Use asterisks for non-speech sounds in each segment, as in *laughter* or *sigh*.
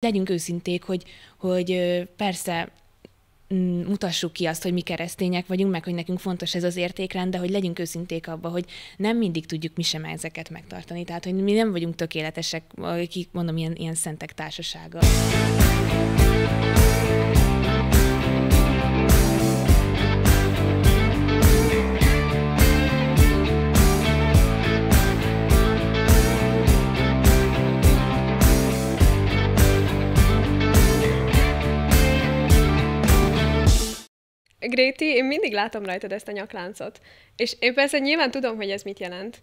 legyünk őszinték, hogy, hogy persze mm, mutassuk ki azt, hogy mi keresztények vagyunk, meg hogy nekünk fontos ez az értékrend, de hogy legyünk őszinték abba, hogy nem mindig tudjuk mi sem ezeket megtartani. Tehát, hogy mi nem vagyunk tökéletesek, akik mondom, ilyen, ilyen szentek társasága. Gréti, én mindig látom rajtad ezt a nyakláncot. És én persze nyilván tudom, hogy ez mit jelent.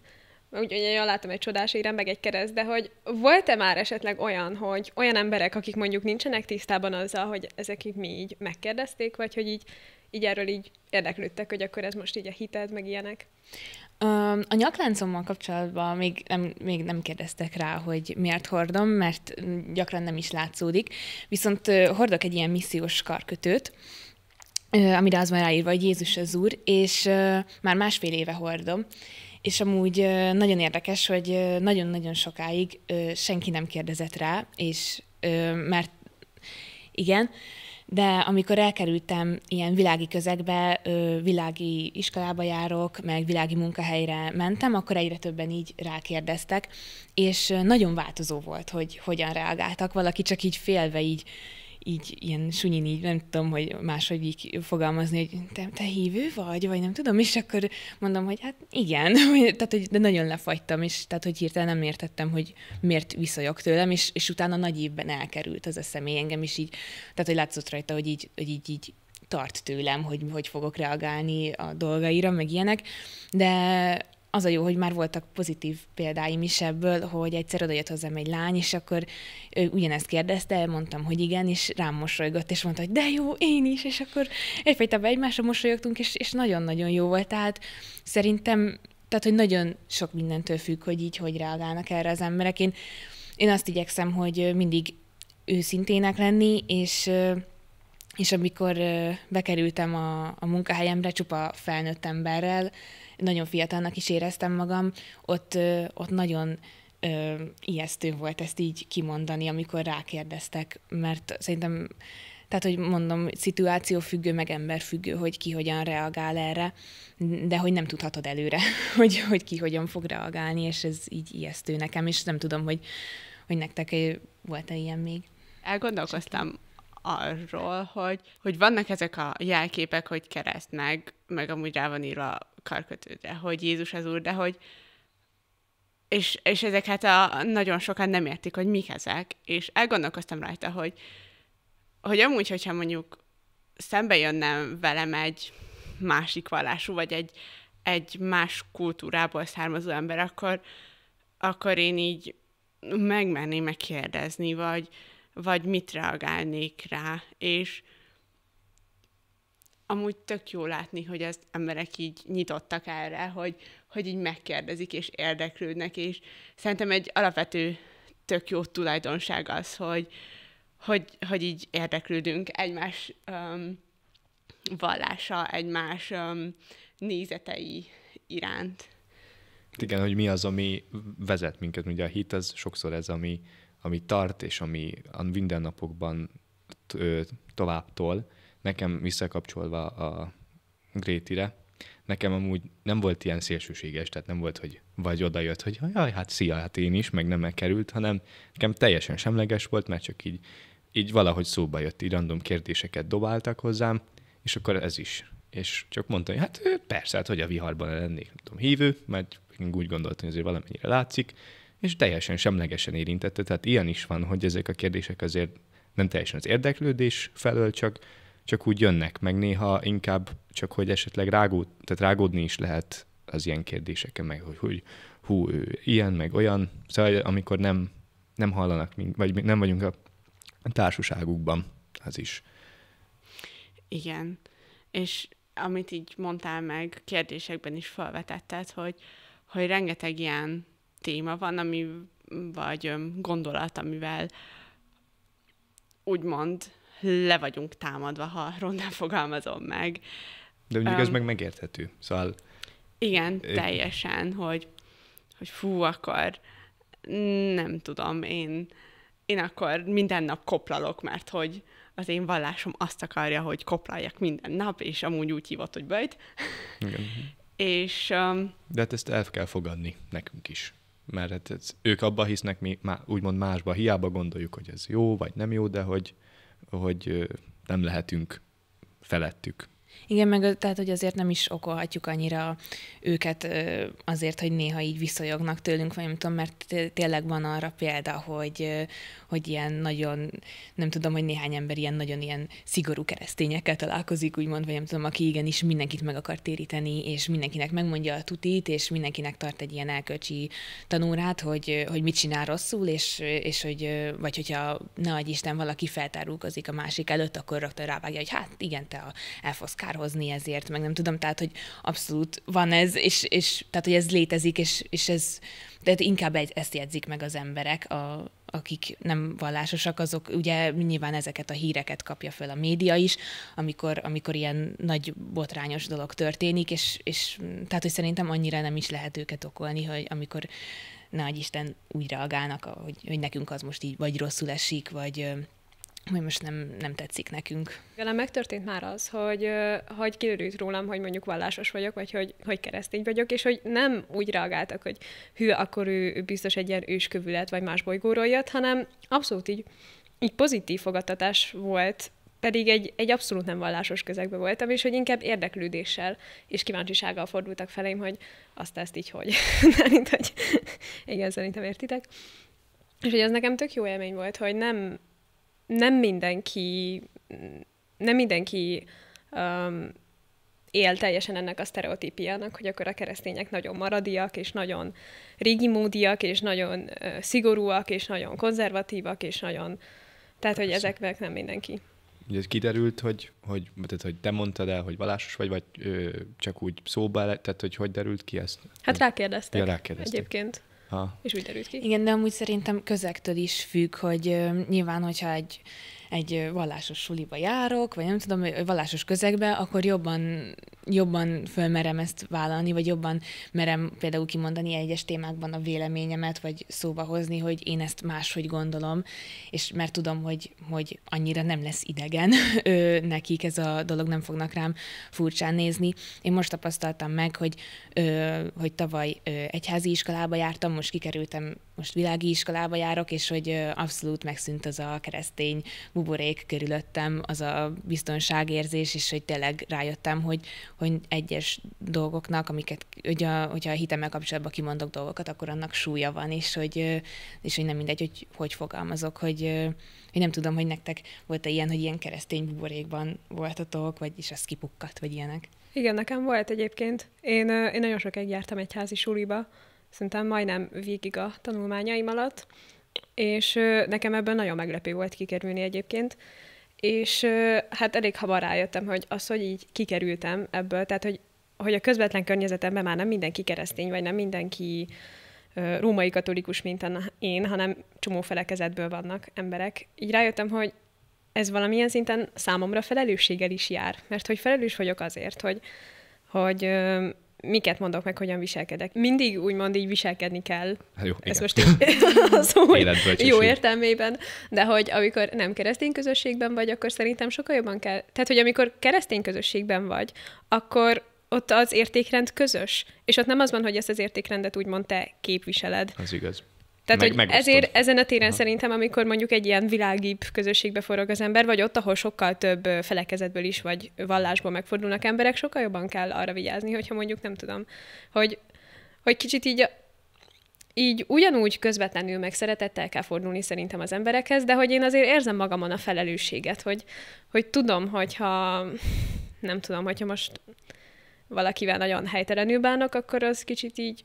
Ugye én látom egy csodás érem, meg egy kereszt, de hogy volt-e már esetleg olyan, hogy olyan emberek, akik mondjuk nincsenek tisztában azzal, hogy így mi így megkérdezték, vagy hogy így, így erről így érdeklődtek, hogy akkor ez most így a hited, meg ilyenek? A nyakláncommal kapcsolatban még nem, még nem kérdeztek rá, hogy miért hordom, mert gyakran nem is látszódik. Viszont hordok egy ilyen missziós karkötőt, amire az van ráírva, hogy Jézus az Úr, és már másfél éve hordom. És amúgy nagyon érdekes, hogy nagyon-nagyon sokáig senki nem kérdezett rá, és mert igen, de amikor elkerültem ilyen világi közegbe, világi iskolába járok, meg világi munkahelyre mentem, akkor egyre többen így rákérdeztek, és nagyon változó volt, hogy hogyan reagáltak. Valaki csak így félve így így ilyen sunyi így, nem tudom, hogy máshogy így fogalmazni, hogy te, te hívő vagy, vagy nem tudom, és akkor mondom, hogy hát igen, *laughs* tehát, hogy de nagyon lefagytam, és tehát, hogy hirtelen nem értettem, hogy miért viszonyok tőlem, és, és utána nagy évben elkerült az a személy engem, és így, tehát, hogy látszott rajta, hogy így, hogy így, így tart tőlem, hogy hogy fogok reagálni a dolgaira, meg ilyenek, de az a jó, hogy már voltak pozitív példáim is ebből, hogy egyszer oda jött hozzám egy lány, és akkor ő ugyanezt kérdezte, mondtam, hogy igen, és rám mosolygott, és mondta, hogy de jó, én is, és akkor egyfajta egymásra mosolyogtunk, és, és nagyon-nagyon jó volt. Tehát szerintem, tehát hogy nagyon sok mindentől függ, hogy így hogy reagálnak erre az emberek. Én, én azt igyekszem, hogy mindig őszintének lenni, és és amikor bekerültem a, a munkahelyemre csupa felnőtt emberrel, nagyon fiatalnak is éreztem magam, ott, ott nagyon ö, ijesztő volt ezt így kimondani, amikor rákérdeztek, mert szerintem, tehát hogy mondom, szituáció függő, meg ember függő, hogy ki hogyan reagál erre, de hogy nem tudhatod előre, *laughs* hogy, hogy ki hogyan fog reagálni, és ez így ijesztő nekem, és nem tudom, hogy, hogy nektek volt-e ilyen még. Elgondolkoztam arról, hogy, hogy vannak ezek a jelképek, hogy kereszt meg, meg amúgy rá van írva karkötődre, hogy Jézus az Úr, de hogy és, és ezeket hát a, nagyon sokan nem értik, hogy mik ezek, és elgondolkoztam rajta, hogy, hogy amúgy, hogyha mondjuk szembe jönnem velem egy másik vallású, vagy egy, egy más kultúrából származó ember, akkor, akkor én így megmerném megkérdezni, vagy, vagy mit reagálnék rá, és amúgy tök jó látni, hogy az emberek így nyitottak erre, hogy, hogy így megkérdezik és érdeklődnek, és szerintem egy alapvető tök jó tulajdonság az, hogy, hogy, hogy így érdeklődünk egymás um, vallása, egymás um, nézetei iránt. Igen, hogy mi az, ami vezet minket. Ugye a hit az sokszor ez, ami, ami tart, és ami a mindennapokban továbbtól, nekem visszakapcsolva a Grétire, nekem amúgy nem volt ilyen szélsőséges, tehát nem volt, hogy vagy oda jött, hogy jaj, hát szia, hát én is, meg nem megkerült, hanem nekem teljesen semleges volt, mert csak így, így valahogy szóba jött, így random kérdéseket dobáltak hozzám, és akkor ez is. És csak mondta, hogy hát persze, hát hogy a viharban lennék, nem tudom, hívő, mert úgy gondoltam, hogy azért valamennyire látszik, és teljesen semlegesen érintette. Tehát ilyen is van, hogy ezek a kérdések azért nem teljesen az érdeklődés felől, csak, csak úgy jönnek, meg néha inkább csak, hogy esetleg rágód, tehát rágódni is lehet az ilyen kérdéseken, meg hogy, hogy hú, ő, ilyen, meg olyan. Szóval amikor nem, nem hallanak, vagy nem vagyunk a társaságukban, az is. Igen. És amit így mondtál meg, kérdésekben is felvetetted, hogy, hogy rengeteg ilyen téma van, ami, vagy gondolat, amivel úgymond le vagyunk támadva, ha rondán fogalmazom meg. De mondjuk um, ez meg megérthető. Szóval... Igen, teljesen, hogy, hogy fú, akkor nem tudom, én, én akkor minden nap koplalok, mert hogy az én vallásom azt akarja, hogy koplaljak minden nap, és amúgy úgy hívott, hogy böjt. Igen. *laughs* és... Um, De hát ezt el kell fogadni nekünk is mert hát ez, ők abba hisznek, mi má, úgymond másba, hiába gondoljuk, hogy ez jó vagy nem jó, de hogy, hogy nem lehetünk felettük. Igen, meg tehát, hogy azért nem is okolhatjuk annyira őket azért, hogy néha így visszajognak tőlünk, vagy nem tudom, mert tényleg van arra példa, hogy, hogy ilyen nagyon, nem tudom, hogy néhány ember ilyen nagyon ilyen szigorú keresztényekkel találkozik, úgymond, vagy nem tudom, aki igenis mindenkit meg akar téríteni, és mindenkinek megmondja a tutit, és mindenkinek tart egy ilyen elkölcsi tanúrát, hogy, hogy mit csinál rosszul, és, és hogy, vagy hogyha ne adj Isten valaki feltárulkozik a másik előtt, akkor rögtön rávágja, hogy hát igen, te a elfoszkál kárhozni ezért, meg nem tudom, tehát, hogy abszolút van ez, és, és tehát, hogy ez létezik, és, és ez, tehát inkább egy, ezt jegyzik meg az emberek, a, akik nem vallásosak, azok ugye nyilván ezeket a híreket kapja föl a média is, amikor, amikor ilyen nagy botrányos dolog történik, és, és tehát, hogy szerintem annyira nem is lehet őket okolni, hogy amikor nagy Isten úgy reagálnak, hogy, hogy nekünk az most így vagy rosszul esik, vagy hogy most nem, nem tetszik nekünk. Velem megtörtént már az, hogy, hogy kiderült rólam, hogy mondjuk vallásos vagyok, vagy hogy, hogy keresztény vagyok, és hogy nem úgy reagáltak, hogy hű, akkor ő, ő biztos egy ilyen őskövület, vagy más bolygóról jött, hanem abszolút így, így pozitív fogadtatás volt, pedig egy, egy abszolút nem vallásos közegben voltam, és hogy inkább érdeklődéssel és kíváncsisággal fordultak felém, hogy azt ezt így hogy. *laughs* Mint hogy *laughs* igen, szerintem értitek. És hogy az nekem tök jó élmény volt, hogy nem, nem mindenki, nem mindenki um, él teljesen ennek a sztereotípiának, hogy akkor a keresztények nagyon maradiak, és nagyon régi módiak, és nagyon uh, szigorúak, és nagyon konzervatívak, és nagyon... Tehát, hogy ezeknek nem mindenki. Ugye kiderült, hogy, hogy, tehát, hogy te mondtad el, hogy valásos vagy, vagy ö, csak úgy szóba, tehát hogy hogy derült ki ezt? Hát rákérdeztek. Ja, rákérdeztek. Egyébként. Ha. És úgy derült ki. Igen, de amúgy szerintem közektől is függ, hogy ö, nyilván, hogyha egy egy vallásos suliba járok, vagy nem tudom, egy vallásos közegbe, akkor jobban, jobban fölmerem ezt vállalni, vagy jobban merem például kimondani egyes témákban a véleményemet, vagy szóba hozni, hogy én ezt máshogy gondolom, és mert tudom, hogy, hogy annyira nem lesz idegen ő, *laughs* nekik ez a dolog, nem fognak rám furcsán nézni. Én most tapasztaltam meg, hogy, ö, hogy tavaly ö, egyházi iskolába jártam, most kikerültem, most világi iskolába járok, és hogy ö, abszolút megszűnt az a keresztény buborék körülöttem, az a biztonságérzés, és hogy tényleg rájöttem, hogy, hogy egyes dolgoknak, amiket, hogy a, hogyha a hitemmel kapcsolatban kimondok dolgokat, akkor annak súlya van, és hogy, és hogy nem mindegy, hogy hogy fogalmazok, hogy, hogy nem tudom, hogy nektek volt-e ilyen, hogy ilyen keresztény buborékban voltatok, vagy is az kipukkadt, vagy ilyenek. Igen, nekem volt egyébként. Én, én nagyon sokáig jártam egy házi suliba, szerintem majdnem végig a tanulmányaim alatt, és nekem ebben nagyon meglepő volt kikerülni egyébként, és hát elég hamar rájöttem, hogy az, hogy így kikerültem ebből, tehát hogy, hogy a közvetlen környezetemben már nem mindenki keresztény, vagy nem mindenki római katolikus, mint én, hanem csomó felekezetből vannak emberek. Így rájöttem, hogy ez valamilyen szinten számomra felelősséggel is jár, mert hogy felelős vagyok azért, hogy, hogy miket mondok meg, hogyan viselkedek. Mindig úgymond így viselkedni kell. Hát jó, Ez most így, *laughs* jó értelmében, de hogy amikor nem keresztény közösségben vagy, akkor szerintem sokkal jobban kell. Tehát, hogy amikor keresztény közösségben vagy, akkor ott az értékrend közös. És ott nem az van, hogy ezt az értékrendet úgymond te képviseled. Az igaz. Tehát, meg, hogy ezért ezen a téren ha. szerintem, amikor mondjuk egy ilyen világibb közösségbe forog az ember, vagy ott, ahol sokkal több felekezetből is, vagy vallásból megfordulnak emberek, sokkal jobban kell arra vigyázni, hogyha mondjuk nem tudom, hogy, hogy kicsit így így ugyanúgy közvetlenül meg szeretettel kell fordulni szerintem az emberekhez, de hogy én azért érzem magamon a felelősséget, hogy, hogy tudom, hogyha nem tudom, hogyha most valakivel nagyon helytelenül bánok, akkor az kicsit így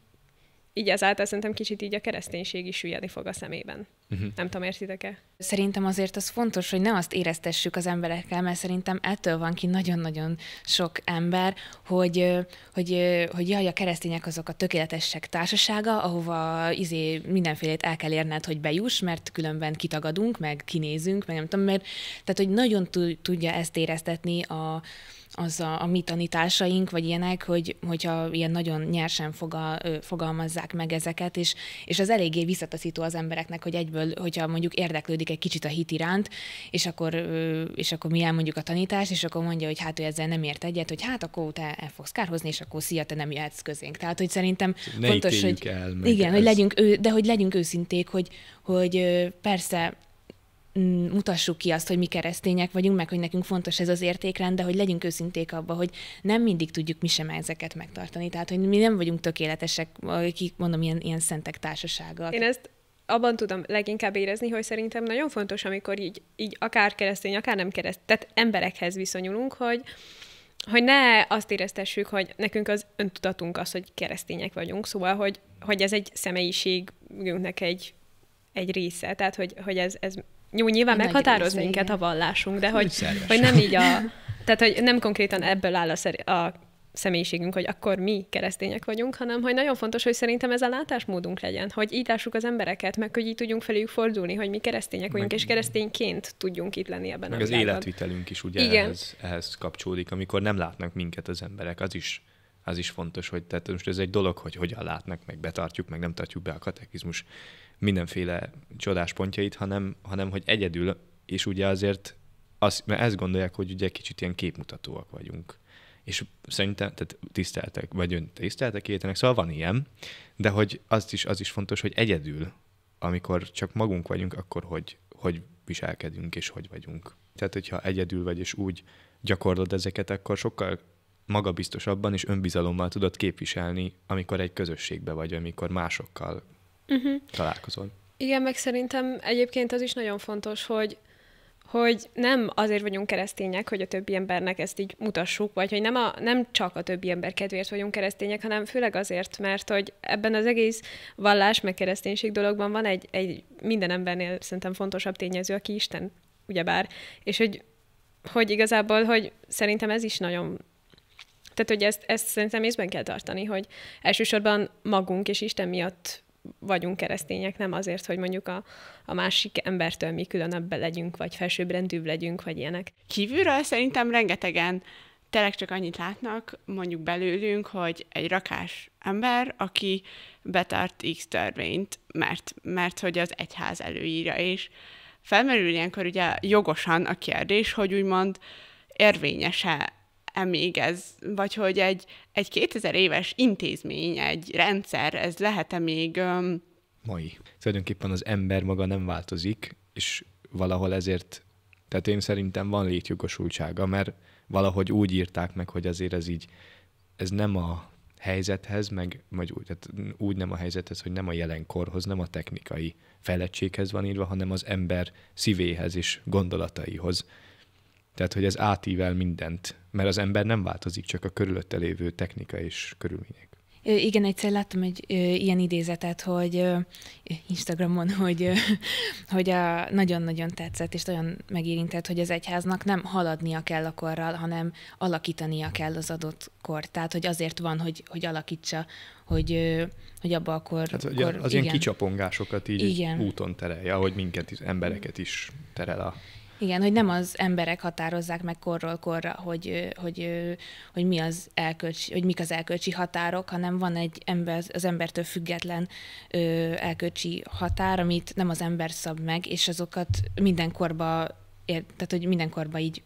így ezáltal szerintem kicsit így a kereszténység is süllyedni fog a szemében. Uh-huh. Nem tudom, értitek-e? Szerintem azért az fontos, hogy ne azt éreztessük az emberekkel, mert szerintem ettől van ki nagyon-nagyon sok ember, hogy, hogy, hogy jaj, a keresztények azok a tökéletesek társasága, ahova izé mindenfélét el kell érned, hogy bejuss, mert különben kitagadunk, meg kinézünk, meg nem tudom, mert tehát, hogy nagyon tudja ezt éreztetni a, az a, a mi tanításaink, vagy ilyenek, hogy, hogyha ilyen nagyon nyersen fogal, fogalmazzák meg ezeket, és, és az eléggé visszataszító az embereknek, hogy egyből, hogyha mondjuk érdeklődik egy kicsit a hit iránt, és akkor, és akkor mi elmondjuk a tanítás és akkor mondja, hogy hát ő ezzel nem ért egyet, hogy hát akkor te el fogsz kárhozni, és akkor szia, te nem jöhetsz közénk. Tehát, hogy szerintem ne fontos, hogy, el, igen, ez... hogy legyünk, ő, de hogy legyünk őszinték, hogy, hogy persze Mm, mutassuk ki azt, hogy mi keresztények vagyunk, meg hogy nekünk fontos ez az értékrend, de hogy legyünk őszinték abba, hogy nem mindig tudjuk mi sem ezeket megtartani. Tehát, hogy mi nem vagyunk tökéletesek, akik mondom, ilyen, ilyen szentek társasága. Én ezt abban tudom leginkább érezni, hogy szerintem nagyon fontos, amikor így, így akár keresztény, akár nem keresztény, tehát emberekhez viszonyulunk, hogy, hogy ne azt éreztessük, hogy nekünk az öntudatunk az, hogy keresztények vagyunk, szóval, hogy, hogy ez egy személyiségünknek egy, egy része, tehát, hogy, hogy ez, ez jó, nyilván Én meghatároz minket a vallásunk, de hogy, hogy nem így a... Tehát, hogy nem konkrétan ebből áll a, szer, a személyiségünk, hogy akkor mi keresztények vagyunk, hanem hogy nagyon fontos, hogy szerintem ez a látásmódunk legyen, hogy így lássuk az embereket, meg hogy így tudjunk feléjük fordulni, hogy mi keresztények vagyunk, meg, és keresztényként tudjunk itt lenni ebben meg a világban. az életvitelünk is ugye Ehhez, ehhez kapcsolódik, amikor nem látnak minket az emberek, az is az is fontos, hogy tehát most ez egy dolog, hogy hogyan látnak, meg betartjuk, meg nem tartjuk be a katekizmus mindenféle csodás pontjait, hanem, hanem hogy egyedül, és ugye azért az, mert ezt gondolják, hogy ugye kicsit ilyen képmutatóak vagyunk. És szerintem, tehát tiszteltek, vagy ön tiszteltek értenek, szóval van ilyen, de hogy az is, az is fontos, hogy egyedül, amikor csak magunk vagyunk, akkor hogy, hogy viselkedünk és hogy vagyunk. Tehát, hogyha egyedül vagy és úgy gyakorlod ezeket, akkor sokkal magabiztosabban és önbizalommal tudod képviselni, amikor egy közösségbe vagy, amikor másokkal uh-huh. találkozol. Igen, meg szerintem egyébként az is nagyon fontos, hogy hogy nem azért vagyunk keresztények, hogy a többi embernek ezt így mutassuk, vagy hogy nem, a, nem csak a többi ember kedvéért vagyunk keresztények, hanem főleg azért, mert hogy ebben az egész vallás meg kereszténység dologban van egy, egy minden embernél szerintem fontosabb tényező, aki Isten, ugyebár. És hogy, hogy igazából, hogy szerintem ez is nagyon tehát, hogy ezt, ezt szerintem észben kell tartani, hogy elsősorban magunk és Isten miatt vagyunk keresztények, nem azért, hogy mondjuk a, a másik embertől mi különöbb legyünk, vagy felsőbbrendűbb legyünk, vagy ilyenek. Kívülről szerintem rengetegen tényleg csak annyit látnak mondjuk belőlünk, hogy egy rakás ember, aki betart X törvényt, mert, mert hogy az egyház előírja, és felmerül ilyenkor ugye jogosan a kérdés, hogy úgymond érvényese még ez, vagy hogy egy, egy 2000 éves intézmény, egy rendszer, ez lehet-e még... Um... Mai. Tulajdonképpen az ember maga nem változik, és valahol ezért, tehát én szerintem van létjogosultsága, mert valahogy úgy írták meg, hogy azért ez így, ez nem a helyzethez, meg vagy úgy, tehát úgy nem a helyzethez, hogy nem a jelenkorhoz, nem a technikai fejlettséghez van írva, hanem az ember szívéhez és gondolataihoz. Tehát, hogy ez átível mindent, mert az ember nem változik, csak a körülötte lévő technika és körülmények. Igen, egyszer láttam egy ö, ilyen idézetet, hogy ö, Instagramon, *laughs* hogy ö, hogy a, nagyon-nagyon tetszett, és nagyon megérintett, hogy az egyháznak nem haladnia kell a korral, hanem alakítania kell az adott kort. Tehát, hogy azért van, hogy, hogy alakítsa, hogy, ö, hogy abba a kor... Hát, kor az igen. ilyen kicsapongásokat így igen. úton terelje, ahogy minket, embereket is terel a igen, hogy nem az emberek határozzák meg korról korra, hogy, hogy, hogy, mi az elkölcsi, hogy mik az elkölcsi határok, hanem van egy ember, az embertől független elkölcsi határ, amit nem az ember szab meg, és azokat minden korba, tehát hogy minden korba így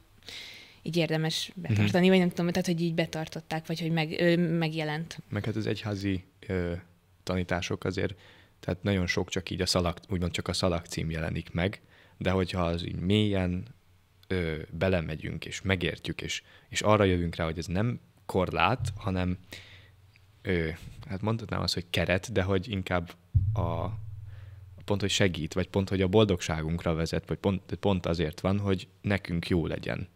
így érdemes betartani, mm-hmm. vagy nem tudom, tehát hogy így betartották, vagy hogy meg, ö, megjelent. Meg hát az egyházi ö, tanítások azért, tehát nagyon sok csak így a szalag, úgymond csak a szalag cím jelenik meg, de hogyha az így mélyen ö, belemegyünk, és megértjük, és, és arra jövünk rá, hogy ez nem korlát, hanem ö, hát mondhatnám azt, hogy keret, de hogy inkább a, pont, hogy segít, vagy pont, hogy a boldogságunkra vezet, vagy pont, pont azért van, hogy nekünk jó legyen.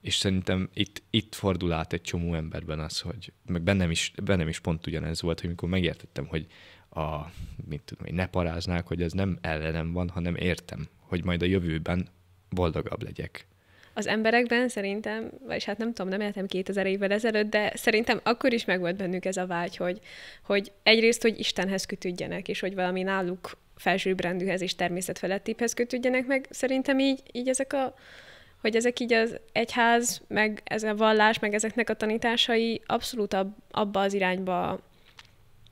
És szerintem itt, itt fordul át egy csomó emberben az, hogy meg bennem is, bennem is pont ugyanez volt, hogy mikor megértettem, hogy a, mit tudom, hogy ne paráznák, hogy ez nem ellenem van, hanem értem, hogy majd a jövőben boldogabb legyek. Az emberekben szerintem, vagyis hát nem tudom, nem éltem 2000 évvel ezelőtt, de szerintem akkor is megvolt bennük ez a vágy, hogy, hogy egyrészt, hogy Istenhez kötődjenek, és hogy valami náluk felsőbbrendűhez és természetfelettéphez kötődjenek meg. Szerintem így, így ezek a hogy ezek így az egyház, meg ez a vallás, meg ezeknek a tanításai abszolút ab, abba az irányba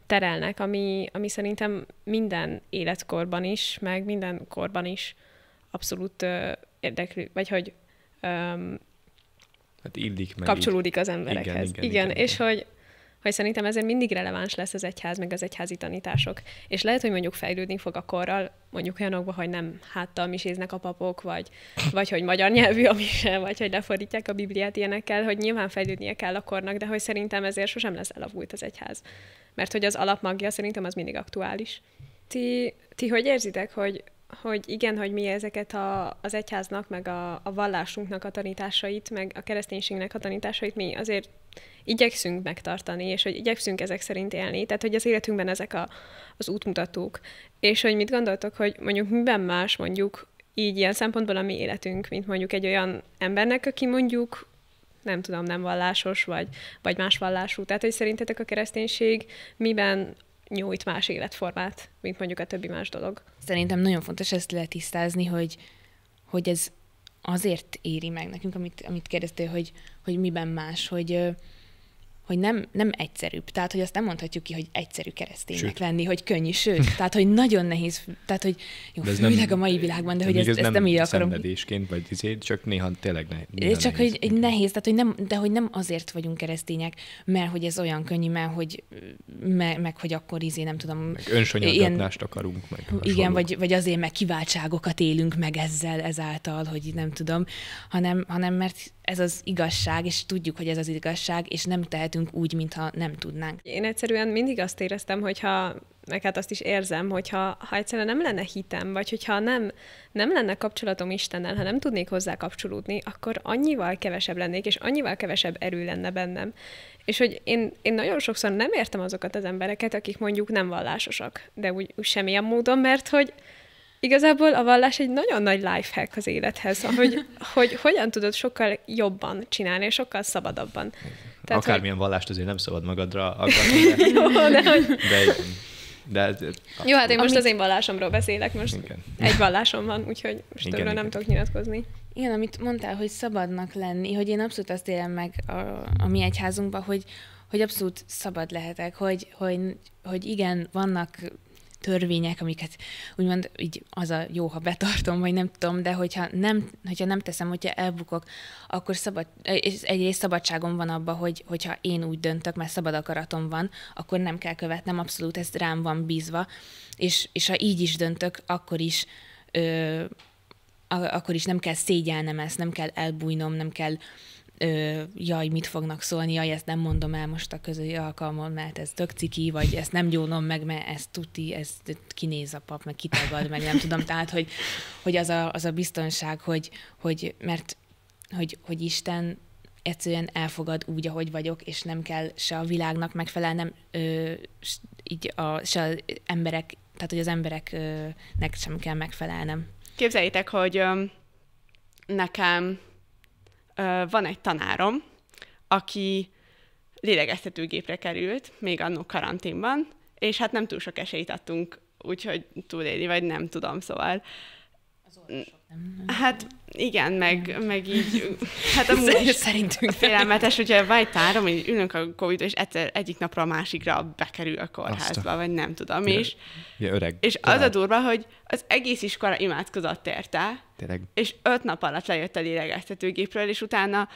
terelnek, ami, ami szerintem minden életkorban is, meg minden korban is abszolút ö, érdekli, vagy hogy um, hát illik meg kapcsolódik így. az emberekhez. Igen, igen, igen, igen, igen. és hogy hogy szerintem ezért mindig releváns lesz az egyház, meg az egyházi tanítások. És lehet, hogy mondjuk fejlődni fog a korral, mondjuk olyanokba, hogy nem háttal miséznek a papok, vagy, vagy hogy magyar nyelvű a mise, vagy hogy lefordítják a Bibliát ilyenekkel, hogy nyilván fejlődnie kell a kornak, de hogy szerintem ezért sosem lesz elavult az egyház. Mert hogy az alapmagja szerintem az mindig aktuális. Ti, ti hogy érzitek, hogy hogy igen, hogy mi ezeket a, az egyháznak, meg a, a vallásunknak a tanításait, meg a kereszténységnek a tanításait mi azért igyekszünk megtartani, és hogy igyekszünk ezek szerint élni, tehát hogy az életünkben ezek a, az útmutatók. És hogy mit gondoltok, hogy mondjuk miben más mondjuk így ilyen szempontból a mi életünk, mint mondjuk egy olyan embernek, aki mondjuk nem tudom, nem vallásos, vagy, vagy más vallású. Tehát, hogy szerintetek a kereszténység miben nyújt más életformát, mint mondjuk a többi más dolog. Szerintem nagyon fontos ezt letisztázni, hogy, hogy ez azért éri meg nekünk, amit, amit kérdeztél, hogy, hogy miben más, hogy hogy nem, nem egyszerűbb. Tehát, hogy azt nem mondhatjuk ki, hogy egyszerű kereszténynek sőt. lenni, hogy könnyű, sőt. *laughs* Tehát, hogy nagyon nehéz, tehát, hogy jó, de főleg nem, a mai világban, de hogy ezt, ez ezt nem így akarom. Szenvedésként, vagy izé, csak néha tényleg ne, néha Csak, nehéz. hogy egy nehéz, tehát, hogy nem, de hogy nem azért vagyunk keresztények, mert hogy ez olyan könnyű, mert hogy, mert, meg hogy akkor izé, nem tudom. Meg akarunk, meg Igen, vagy, vagy azért, meg kiváltságokat élünk meg ezzel, ezáltal, hogy nem tudom, hanem, hanem mert ez az igazság, és tudjuk, hogy ez az igazság, és nem tehetünk úgy, mintha nem tudnánk. Én egyszerűen mindig azt éreztem, hogyha meg hát azt is érzem, hogyha ha egyszerűen nem lenne hitem, vagy hogyha nem, nem lenne kapcsolatom Istennel, ha nem tudnék hozzá kapcsolódni, akkor annyival kevesebb lennék, és annyival kevesebb erő lenne bennem. És hogy én, én nagyon sokszor nem értem azokat az embereket, akik mondjuk nem vallásosak, de úgy, úgy semmilyen módon, mert hogy, igazából a vallás egy nagyon nagy lifehack az élethez, hogy, hogy hogyan tudod sokkal jobban csinálni, és sokkal szabadabban. Tehát, Akármilyen hogy... vallást azért nem szabad magadra akarni. *laughs* De... Jó, de, de, de, ez, hát- Jó, hát én most amit... az én vallásomról beszélek, most igen. egy vallásom van, úgyhogy most igen, igen. nem tudok nyilatkozni. Igen, amit mondtál, hogy szabadnak lenni, hogy én abszolút azt élem meg a, a mi egyházunkban, hogy, hogy abszolút szabad lehetek, hogy, hogy, hogy igen, vannak törvények, amiket úgymond így az a jó, ha betartom, vagy nem tudom, de hogyha nem, hogyha nem teszem, hogyha elbukok, akkor szabad, egyrészt szabadságom van abba, hogy, hogyha én úgy döntök, mert szabad akaratom van, akkor nem kell követnem, abszolút ez rám van bízva, és, és ha így is döntök, akkor is ö, akkor is nem kell szégyelnem ezt, nem kell elbújnom, nem kell ö, jaj, mit fognak szólni, jaj, ezt nem mondom el most a közöli alkalmon, mert ez tök ciki, vagy ezt nem gyónom meg, mert ezt tuti, ez kinéz a pap, meg kitagad, meg nem tudom. Tehát, hogy, hogy az, a, az a biztonság, hogy, hogy mert hogy, hogy Isten egyszerűen elfogad úgy, ahogy vagyok, és nem kell se a világnak megfelelnem, ö, így a, se az emberek, tehát hogy az embereknek sem kell megfelelnem. Képzeljétek, hogy ö, nekem van egy tanárom, aki lélegeztetőgépre került, még annó karanténban, és hát nem túl sok esélyt adtunk, úgyhogy túlélni, vagy nem tudom, szóval az orvosok Hát igen, meg, meg így, hát a *laughs* szerintünk félelmetes, hogyha vagy tárom, hogy ülünk a covid és egyszer egyik napra a másikra bekerül a kórházba, Aztán. vagy nem tudom is. Ja, öreg. És Talán. az a durva, hogy az egész iskola imádkozott érte, Tényleg. és öt nap alatt lejött a lélegeztetőgépről, és utána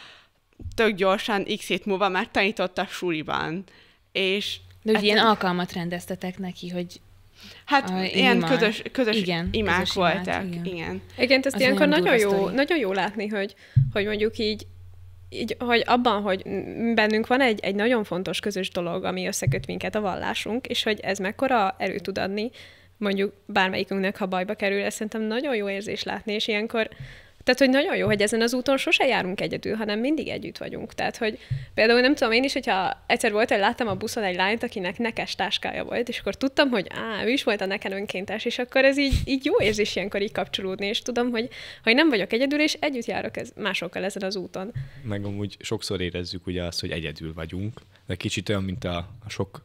tök gyorsan, x hét múlva már tanított a suliban. És de ugye ilyen alkalmat rendeztetek neki, hogy Hát a, ilyen imák. közös, közös igen, imák közös voltak. Imád, igen. igen. Igen, ezt az ilyenkor nagyon, jó, nagyon jó látni, hogy, hogy mondjuk így így, hogy abban, hogy bennünk van egy, egy nagyon fontos közös dolog, ami összeköt minket, a vallásunk, és hogy ez mekkora erőt tud adni, mondjuk bármelyikünknek, ha bajba kerül, ez szerintem nagyon jó érzés látni, és ilyenkor tehát, hogy nagyon jó, hogy ezen az úton sose járunk egyedül, hanem mindig együtt vagyunk. Tehát, hogy például nem tudom én is, hogyha egyszer volt, hogy láttam a buszon egy lányt, akinek nekes táskája volt, és akkor tudtam, hogy á, ő is volt a neken önkéntes, és akkor ez így, így jó érzés ilyenkor így kapcsolódni, és tudom, hogy, hogy nem vagyok egyedül, és együtt járok ez, másokkal ezen az úton. Meg amúgy sokszor érezzük ugye azt, hogy egyedül vagyunk, de kicsit olyan, mint a, a sok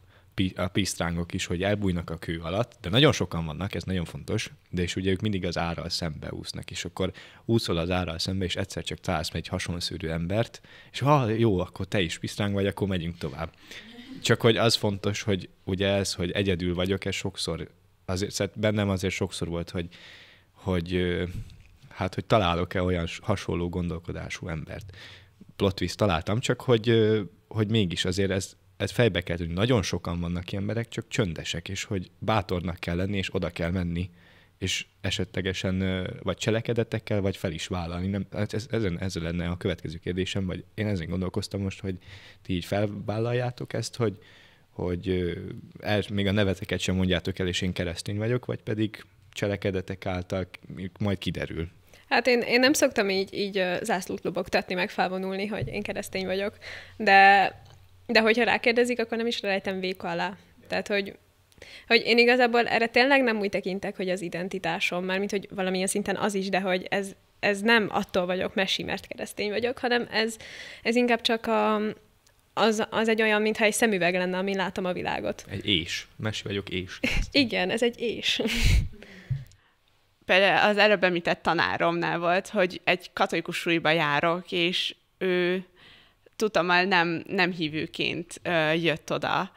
a pisztrángok is, hogy elbújnak a kő alatt, de nagyon sokan vannak, ez nagyon fontos, de és ugye ők mindig az árral szembe úsznak, és akkor úszol az árral szembe, és egyszer csak találsz egy hasonszűrű embert, és ha jó, akkor te is pisztráng vagy, akkor megyünk tovább. Csak hogy az fontos, hogy ugye ez, hogy egyedül vagyok, ez sokszor, azért, bennem azért sokszor volt, hogy, hogy hát, hogy találok-e olyan hasonló gondolkodású embert. Plot találtam, csak hogy, hogy mégis azért ez ez hát fejbe kell tudni, nagyon sokan vannak ilyen emberek, csak csöndesek, és hogy bátornak kell lenni, és oda kell menni, és esetlegesen vagy cselekedetekkel, vagy fel is vállalni. Nem, hát ez, ezen, ez lenne a következő kérdésem, vagy én ezen gondolkoztam most, hogy ti így felvállaljátok ezt, hogy, hogy el, még a neveteket sem mondjátok el, és én keresztény vagyok, vagy pedig cselekedetek által majd kiderül. Hát én, én nem szoktam így, így zászlót lobogtatni, meg felvonulni, hogy én keresztény vagyok, de de hogyha rákérdezik, akkor nem is rejtem véka alá. Tehát, hogy, hogy én igazából erre tényleg nem úgy tekintek, hogy az identitásom, mármint, hogy valamilyen szinten az is, de hogy ez, ez nem attól vagyok mesi, mert keresztény vagyok, hanem ez, ez inkább csak a, az, az egy olyan, mintha egy szemüveg lenne, ami látom a világot. Egy és. Mesi vagyok és. *laughs* Igen, ez egy és. Például az előbb említett tanáromnál volt, hogy egy katolikus súlyba járok, és ő Tutamal nem, nem hívőként ö, jött oda.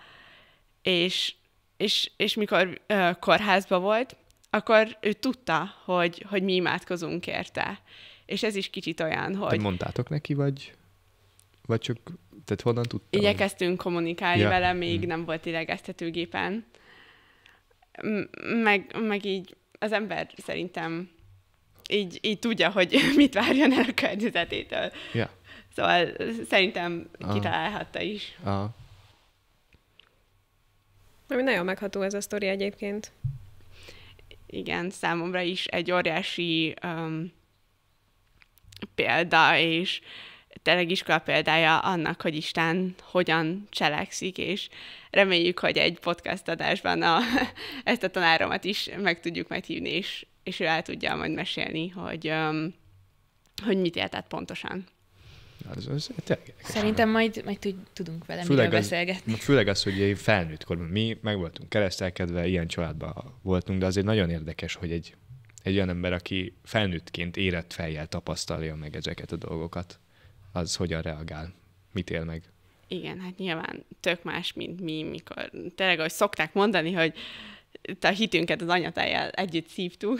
És, és, és mikor ö, kórházba volt, akkor ő tudta, hogy, hogy mi imádkozunk érte. És ez is kicsit olyan, hogy... Te mondtátok neki, vagy, vagy csak... Tehát honnan tudtam? Igyekeztünk kommunikálni ja. vele, még hmm. nem volt idegeztetőgépen. Meg, meg így az ember szerintem így, így tudja, hogy *laughs* mit várjon el a környezetétől. Ja. Szóval szerintem Aha. kitalálhatta is. Aha. Ami nagyon megható ez a sztori egyébként. Igen, számomra is egy óriási um, példa, és tényleg iskola példája annak, hogy Isten hogyan cselekszik, és reméljük, hogy egy podcast adásban a, *laughs* ezt a tanáromat is meg tudjuk majd hívni, és, és ő el tudja majd mesélni, hogy, um, hogy mit értett pontosan. Az, hát az, Szerintem majd, majd tudunk vele főleg az, beszélgetni. Főleg az, hogy korban mi meg voltunk keresztelkedve, ilyen családban voltunk, de azért nagyon érdekes, hogy egy, egy olyan ember, aki felnőttként érett fejjel tapasztalja meg ezeket a dolgokat, az hogyan reagál, mit él meg. Igen, hát nyilván tök más, mint mi, mikor tényleg, ahogy szokták mondani, hogy a hitünket az anyatájjal együtt szívtuk.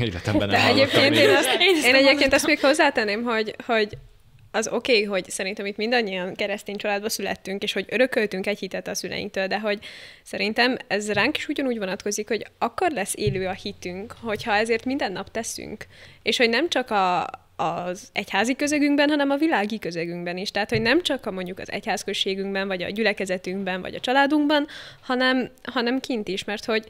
Életemben nem De egyébként én, azt, én, én egyébként azt még hozzátenném, hogy, hogy az oké, okay, hogy szerintem itt mindannyian keresztény családba születtünk, és hogy örököltünk egy hitet a szüleinktől, de hogy szerintem ez ránk is ugyanúgy vonatkozik, hogy akkor lesz élő a hitünk, hogyha ezért minden nap teszünk. És hogy nem csak a, az egyházi közegünkben, hanem a világi közegünkben is. Tehát, hogy nem csak a mondjuk az egyházközségünkben, vagy a gyülekezetünkben, vagy a családunkban, hanem, hanem kint is, mert hogy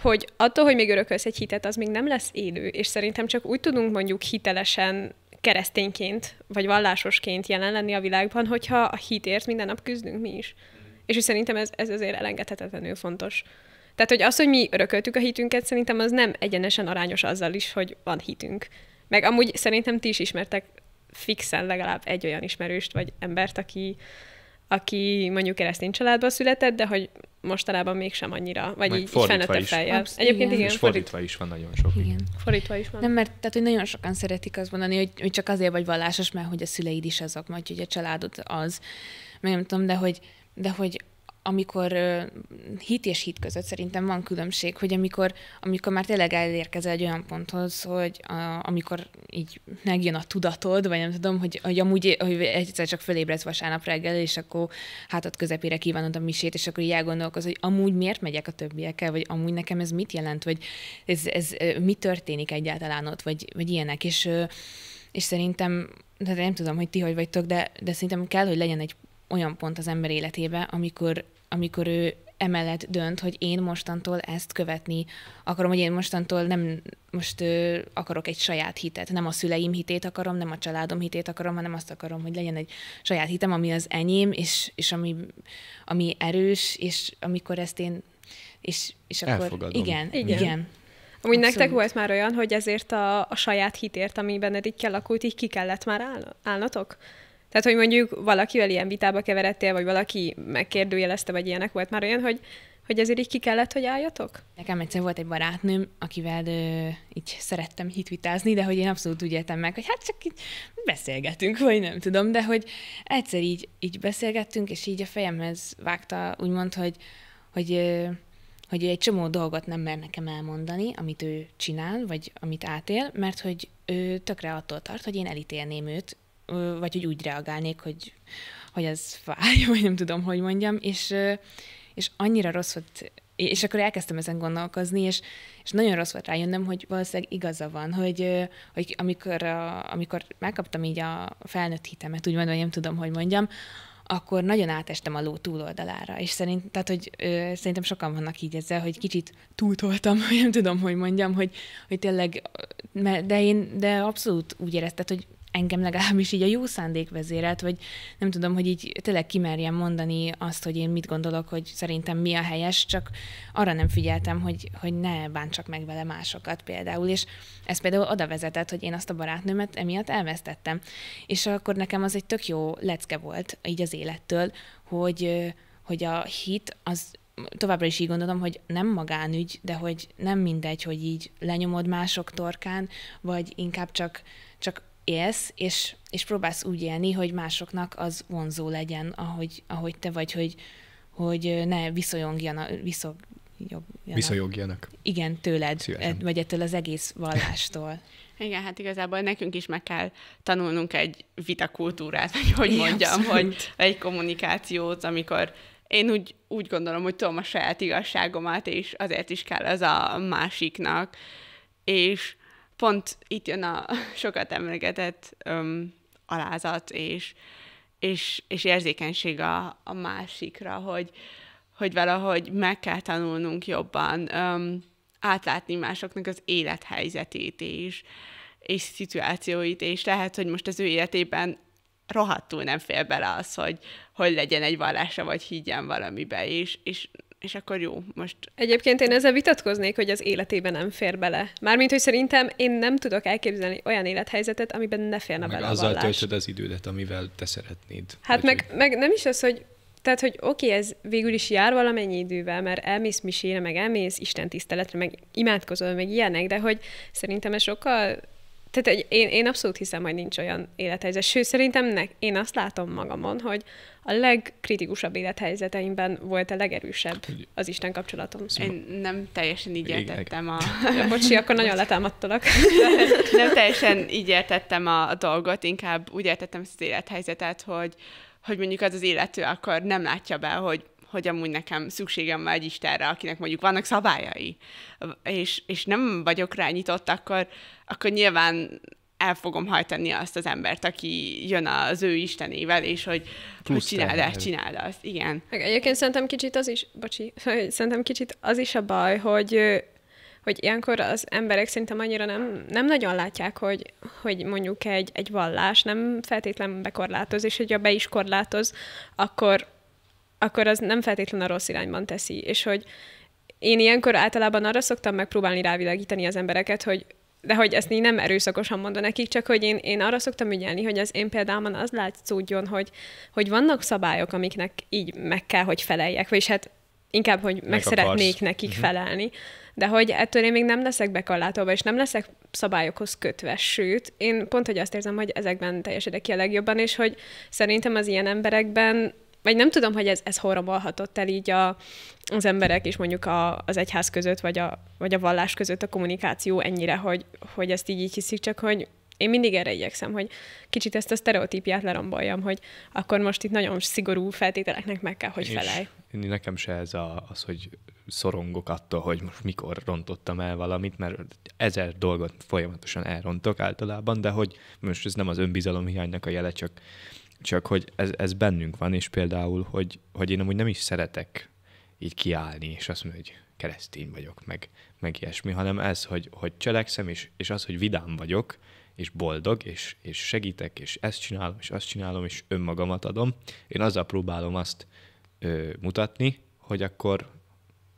hogy attól, hogy még örökölsz egy hitet, az még nem lesz élő, és szerintem csak úgy tudunk mondjuk hitelesen keresztényként, vagy vallásosként jelen lenni a világban, hogyha a hitért minden nap küzdünk mi is. És úgy szerintem ez, ez azért elengedhetetlenül fontos. Tehát, hogy az, hogy mi örököltük a hitünket, szerintem az nem egyenesen arányos azzal is, hogy van hitünk. Meg amúgy szerintem ti is ismertek fixen legalább egy olyan ismerőst, vagy embert, aki, aki mondjuk keresztény családba született, de hogy mostanában mégsem annyira, vagy Meg így, így fejjel. Absz- Egyébként igen. igen. És fordítva is van nagyon sok. Igen. Fordítva is van. Nem, mert tehát, hogy nagyon sokan szeretik azt mondani, hogy, hogy csak azért vagy vallásos, mert hogy a szüleid is azok, vagy hogy a családod az, meg nem tudom, de hogy, de hogy amikor uh, hit és hit között szerintem van különbség, hogy amikor, amikor már tényleg elérkezel egy olyan ponthoz, hogy a, amikor így megjön a tudatod, vagy nem tudom, hogy, hogy amúgy hogy egyszer csak fölébredsz vasárnap reggel, és akkor hátad közepére kívánod a misét, és akkor így elgondolkozol, hogy amúgy miért megyek a többiekkel, vagy amúgy nekem ez mit jelent, vagy ez, ez mi történik egyáltalán ott, vagy, vagy ilyenek. És, és szerintem, de nem tudom, hogy ti hogy vagytok, de, de szerintem kell, hogy legyen egy olyan pont az ember életébe, amikor, amikor ő emellett dönt, hogy én mostantól ezt követni akarom, hogy én mostantól nem most ö, akarok egy saját hitet, nem a szüleim hitét akarom, nem a családom hitét akarom, hanem azt akarom, hogy legyen egy saját hitem, ami az enyém, és, és ami, ami erős, és amikor ezt én, és, és akkor... Elfogadom. Igen, igen. igen. Amúgy Abszolút. nektek volt már olyan, hogy ezért a, a saját hitért, ami benned így kialakult, így ki kellett már áll, állnotok? Tehát, hogy mondjuk valakivel ilyen vitába keveredtél, vagy valaki megkérdőjelezte, vagy ilyenek volt már olyan, hogy, hogy ezért így ki kellett, hogy álljatok? Nekem egyszer volt egy barátnőm, akivel ö, így szerettem hitvitázni, de hogy én abszolút úgy értem meg, hogy hát csak így beszélgetünk, vagy nem tudom, de hogy egyszer így, így beszélgettünk, és így a fejemhez vágta, úgymond, hogy, hogy ö, hogy egy csomó dolgot nem mer nekem elmondani, amit ő csinál, vagy amit átél, mert hogy ő tökre attól tart, hogy én elítélném őt vagy hogy úgy reagálnék, hogy, hogy ez fáj, *laughs* vagy nem tudom, hogy mondjam, és, és annyira rossz volt, és akkor elkezdtem ezen gondolkozni, és, és nagyon rossz volt rájönnöm, hogy valószínűleg igaza van, hogy, hogy amikor, a, amikor megkaptam így a felnőtt hitemet, úgymond, vagy nem tudom, hogy mondjam, akkor nagyon átestem a ló túloldalára. És szerint, tehát, hogy ö, szerintem sokan vannak így ezzel, hogy kicsit túltoltam, hogy *laughs* nem tudom, hogy mondjam, hogy, hogy tényleg, de én de abszolút úgy éreztem, hogy engem legalábbis így a jó szándék vezérelt, vagy nem tudom, hogy így tényleg kimerjem mondani azt, hogy én mit gondolok, hogy szerintem mi a helyes, csak arra nem figyeltem, hogy, hogy ne bántsak meg vele másokat például, és ez például oda vezetett, hogy én azt a barátnőmet emiatt elvesztettem. És akkor nekem az egy tök jó lecke volt így az élettől, hogy, hogy a hit az továbbra is így gondolom, hogy nem magánügy, de hogy nem mindegy, hogy így lenyomod mások torkán, vagy inkább csak, csak élsz, és, és próbálsz úgy élni, hogy másoknak az vonzó legyen, ahogy, ahogy te vagy, hogy, hogy ne viszonyogjanak, viszog, Viszonyogjanak. Igen, tőled, Szívesen. vagy ettől az egész vallástól. *laughs* Igen, hát igazából nekünk is meg kell tanulnunk egy vitakultúrát, vagy hogy mondjam, hogy egy kommunikációt, amikor én úgy, úgy gondolom, hogy tudom a saját igazságomat, és azért is kell az a másiknak. És pont itt jön a *laughs* sokat emlegetett öm, alázat és, és, és érzékenység a, a másikra, hogy, hogy valahogy meg kell tanulnunk jobban öm, átlátni másoknak az élethelyzetét és, és szituációit, és lehet, hogy most az ő életében rohadtul nem fél bele az, hogy, hogy legyen egy vallása, vagy higgyen valamibe, és, és és akkor jó, most... Egyébként én ezzel vitatkoznék, hogy az életében nem fér bele. Mármint, hogy szerintem én nem tudok elképzelni olyan élethelyzetet, amiben ne férne meg bele azzal a vallás. töltöd az idődet, amivel te szeretnéd. Hát meg, hogy... meg nem is az, hogy tehát, hogy oké, okay, ez végül is jár valamennyi idővel, mert elmész misére, meg elmész Isten tiszteletre, meg imádkozol, meg ilyenek, de hogy szerintem ez sokkal tehát egy, én, én abszolút hiszem, hogy nincs olyan élethelyzet. Sőt, szerintem ne, én azt látom magamon, hogy a legkritikusabb élethelyzeteimben volt a legerősebb az Isten kapcsolatom. Én nem teljesen így értettem a... Ja, bocsi, akkor nagyon letámadtalak. *laughs* nem teljesen így értettem a dolgot, inkább úgy értettem ezt az élethelyzetet, hogy, hogy mondjuk az az illető akkor nem látja be, hogy hogy amúgy nekem szükségem van egy Istenre, akinek mondjuk vannak szabályai, és, és nem vagyok rá nyitott, akkor, akkor nyilván el fogom hajtani azt az embert, aki jön az ő istenével, és hogy, Plusz hogy csináld ezt, csináld azt. Igen. Egyébként szerintem kicsit az is, bocsi, *laughs* szerintem kicsit az is a baj, hogy hogy ilyenkor az emberek szerintem annyira nem, nem nagyon látják, hogy, hogy mondjuk egy, egy vallás nem feltétlenül bekorlátoz, és hogyha be is korlátoz, akkor, akkor az nem feltétlenül a rossz irányban teszi. És hogy én ilyenkor általában arra szoktam megpróbálni rávilágítani az embereket, hogy de hogy ezt így nem erőszakosan mondom nekik, csak hogy én, én arra szoktam ügyelni, hogy az én példámon az látszódjon, hogy, hogy vannak szabályok, amiknek így meg kell, hogy feleljek, vagyis hát inkább, hogy meg, meg szeretnék nekik uh-huh. felelni, de hogy ettől én még nem leszek bekorlátolva, és nem leszek szabályokhoz kötve, sőt, én pont, hogy azt érzem, hogy ezekben teljesedek ki a legjobban, és hogy szerintem az ilyen emberekben vagy nem tudom, hogy ez, ez horrorolhatott el így a, az emberek és mondjuk a, az egyház között, vagy a, vagy a vallás között a kommunikáció ennyire, hogy, hogy ezt így, így hiszik, csak hogy én mindig erre igyekszem, hogy kicsit ezt a sztereotípiát leromboljam, hogy akkor most itt nagyon szigorú feltételeknek meg kell, hogy és felelj. Nekem se ez a, az, hogy szorongok attól, hogy most mikor rontottam el valamit, mert ezer dolgot folyamatosan elrontok általában, de hogy most ez nem az önbizalom hiánynak a jele, csak csak hogy ez, ez bennünk van, és például, hogy, hogy én amúgy nem is szeretek így kiállni, és azt mondom, hogy keresztény vagyok, meg, meg ilyesmi, hanem ez, hogy, hogy cselekszem, és, és az, hogy vidám vagyok, és boldog, és, és segítek, és ezt csinálom, és azt csinálom, és önmagamat adom. Én azzal próbálom azt ö, mutatni, hogy akkor,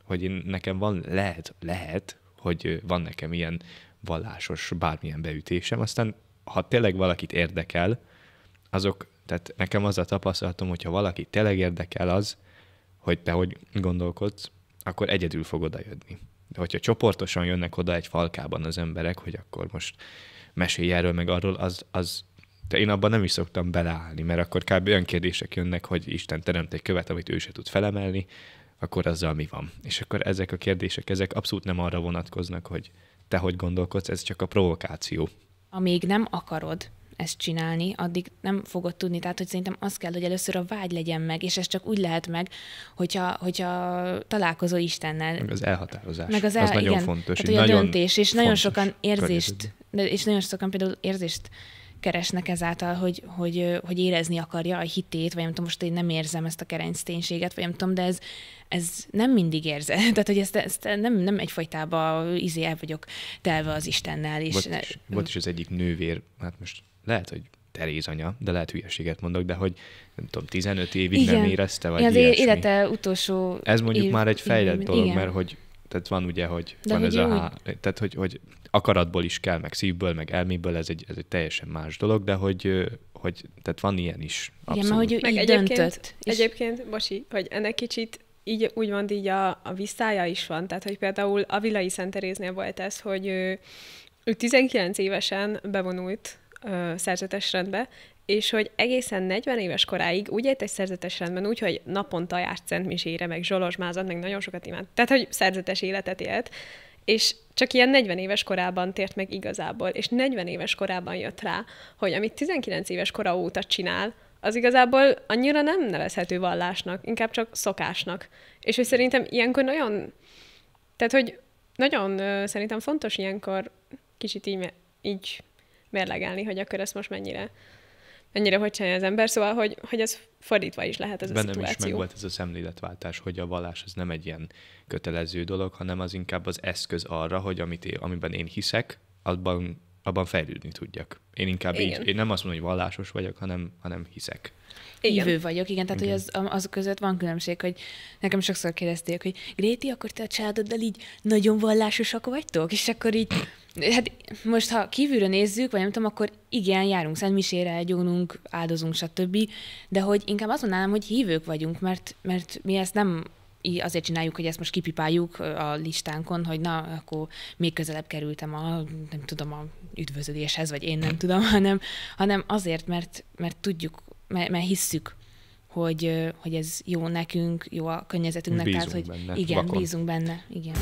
hogy én, nekem van, lehet, lehet, hogy van nekem ilyen vallásos bármilyen beütésem, aztán ha tényleg valakit érdekel, azok tehát nekem az a tapasztalatom, hogyha valaki tényleg érdekel az, hogy te hogy gondolkodsz, akkor egyedül fog odajönni. De hogyha csoportosan jönnek oda egy falkában az emberek, hogy akkor most mesélj erről meg arról, az, az de én abban nem is szoktam beleállni, mert akkor kb. olyan kérdések jönnek, hogy Isten teremt egy követ, amit ő se tud felemelni, akkor azzal mi van? És akkor ezek a kérdések, ezek abszolút nem arra vonatkoznak, hogy te hogy gondolkodsz, ez csak a provokáció. Amíg nem akarod, ezt csinálni, addig nem fogod tudni. Tehát, hogy szerintem az kell, hogy először a vágy legyen meg, és ez csak úgy lehet meg, hogyha, hogyha találkozol Istennel. Meg az elhatározás. Meg az, el, az igen, nagyon fontos. Tehát, hogy nagyon a döntés, és nagyon sokan érzést, környezet. és nagyon sokan például érzést keresnek ezáltal, hogy, hogy, hogy érezni akarja a hitét, vagy nem tudom, most én nem érzem ezt a kereszténységet, vagy nem tudom, de ez, ez nem mindig érze. *laughs* Tehát, hogy ezt, ezt nem, nem egyfajtában izé el vagyok telve az Istennel. És volt, is, volt is az egyik nővér, hát most lehet, hogy Teréz anya, de lehet hülyeséget mondok, de hogy nem tudom, 15 évig igen. nem érezte, vagy az ilyesmi. élete utolsó... Ez mondjuk év, már egy fejlett igen, dolog, igen. mert hogy tehát van ugye, hogy de van hogy ez a... Há... Tehát, hogy, hogy akaratból is kell, meg szívből, meg elméből, ez egy, ez egy teljesen más dolog, de hogy, hogy tehát van ilyen is. Abszolút. Igen, mert hogy meg így egyébként, döntött. És... Egyébként, Bosi, hogy ennek kicsit így úgymond így a, a visszája is van. Tehát, hogy például a Vilai Szenteréznél volt ez, hogy ő, ő 19 évesen bevonult ö, szerzetes rendbe, és hogy egészen 40 éves koráig úgy élt egy szerzetes rendben, úgyhogy naponta járt Szentmisére, meg Zsolozsmázat, meg nagyon sokat imád. Tehát, hogy szerzetes életet élt, és csak ilyen 40 éves korában tért meg igazából, és 40 éves korában jött rá, hogy amit 19 éves kora óta csinál, az igazából annyira nem nevezhető vallásnak, inkább csak szokásnak. És hogy szerintem ilyenkor nagyon, tehát hogy nagyon szerintem fontos ilyenkor kicsit így, így mérlegelni, hogy akkor ezt most mennyire mennyire hogy csinálja az ember, szóval, hogy, hogy ez fordítva is lehet ez Bennem a szituáció. is volt ez a szemléletváltás, hogy a vallás az nem egy ilyen kötelező dolog, hanem az inkább az eszköz arra, hogy amit én, amiben én hiszek, abban, abban fejlődni tudjak. Én inkább igen. így, én nem azt mondom, hogy vallásos vagyok, hanem, hanem hiszek. Igen. Hívő vagyok, igen, tehát igen. hogy az, az között van különbség, hogy nekem sokszor kérdezték, hogy Gréti, akkor te a családoddal így nagyon vallásosak vagytok? És akkor így Hát most, ha kívülről nézzük, vagy nem tudom, akkor igen, járunk szentmisére, gyónunk, áldozunk, stb. De hogy inkább azt mondanám, hogy hívők vagyunk, mert, mert mi ezt nem azért csináljuk, hogy ezt most kipipáljuk a listánkon, hogy na, akkor még közelebb kerültem a, nem tudom, a üdvözödéshez vagy én nem mm. tudom, *laughs* hanem, hanem azért, mert, mert tudjuk, mert, mert hisszük, hogy, hogy ez jó nekünk, jó a környezetünknek. Bízunk tehát, hogy benne. Igen, vakon. bízunk benne. Igen.